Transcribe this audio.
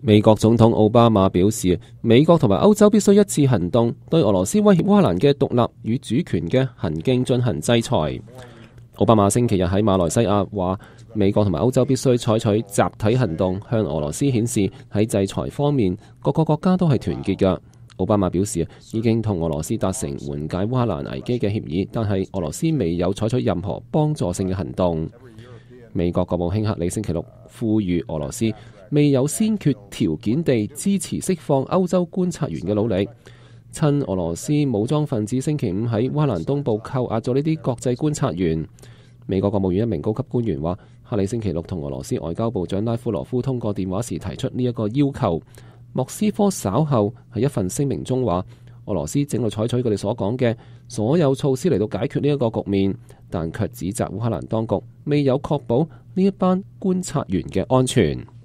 美国总统奥巴马表示，美国同埋欧洲必须一次行动，对俄罗斯威胁乌克兰嘅独立与主权嘅行径进行制裁。奥巴马星期日喺马来西亚话，美国同埋欧洲必须采取集体行动，向俄罗斯显示喺制裁方面各个国家都系团结噶。奥巴马表示，已经同俄罗斯达成缓解乌克兰危机嘅协议，但系俄罗斯未有采取任何帮助性嘅行动。美国国务卿克里星期六呼吁俄罗斯未有先决条件地支持释放欧洲观察员嘅努力。趁俄罗斯武装分子星期五喺乌克兰东部扣押咗呢啲国际观察员，美国国务院一名高级官员话，克里星期六同俄罗斯外交部长拉夫罗夫通过电话时提出呢一个要求。莫斯科稍后喺一份声明中话。俄羅斯正喺采採取佢哋所講嘅所有措施嚟到解決呢一個局面，但卻指責烏克蘭當局未有確保呢一班觀察員嘅安全。